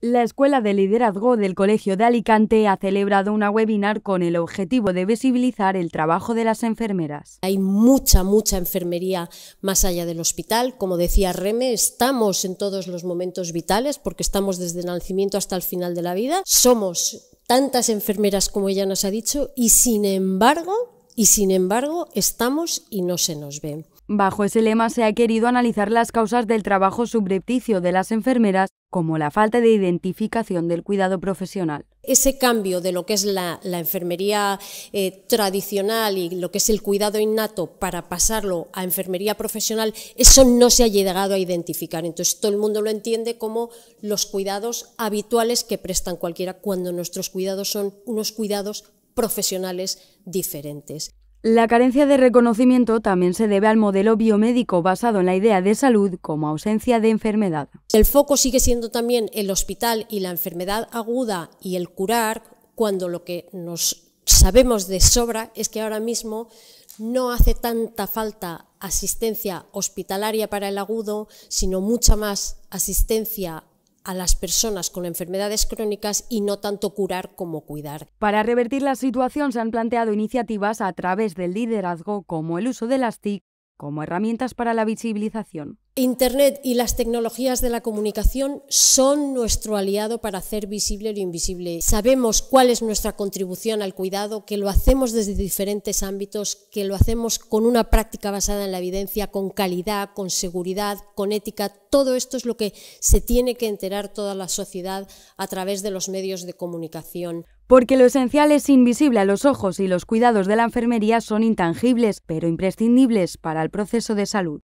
La Escuela de Liderazgo del Colegio de Alicante ha celebrado una webinar con el objetivo de visibilizar el trabajo de las enfermeras. Hay mucha, mucha enfermería más allá del hospital. Como decía Reme, estamos en todos los momentos vitales porque estamos desde el nacimiento hasta el final de la vida. Somos tantas enfermeras como ella nos ha dicho y sin embargo y sin embargo estamos y no se nos ve. Bajo ese lema se ha querido analizar las causas del trabajo subrepticio de las enfermeras como la falta de identificación del cuidado profesional. Ese cambio de lo que es la, enfermería eh, tradicional y lo que es el cuidado innato para pasarlo a enfermería profesional, eso no se ha llegado a identificar. Entonces todo el mundo lo entiende como los cuidados habituales que prestan cualquiera cuando nuestros cuidados son unos cuidados profesionales diferentes. La carencia de reconocimiento también se debe al modelo biomédico basado en la idea de salud como ausencia de enfermedad. El foco sigue siendo también el hospital y la enfermedad aguda y el curar, cuando lo que nos sabemos de sobra es que ahora mismo no hace tanta falta asistencia hospitalaria para el agudo, sino mucha más asistencia a las personas con enfermedades crónicas y no tanto curar como cuidar. Para revertir la situación se han planteado iniciativas a través del liderazgo como el uso de las TIC como herramientas para la visibilización. Internet y las tecnologías de la comunicación son nuestro aliado para hacer visible lo invisible. Sabemos cuál es nuestra contribución al cuidado, que lo hacemos desde diferentes ámbitos, que lo hacemos con una práctica basada en la evidencia, con calidad, con seguridad, con ética. Todo esto es lo que se tiene que enterar toda la sociedad a través de los medios de comunicación. Porque lo esencial es invisible a los ojos y los cuidados de la enfermería son intangibles, pero imprescindibles para el proceso de salud.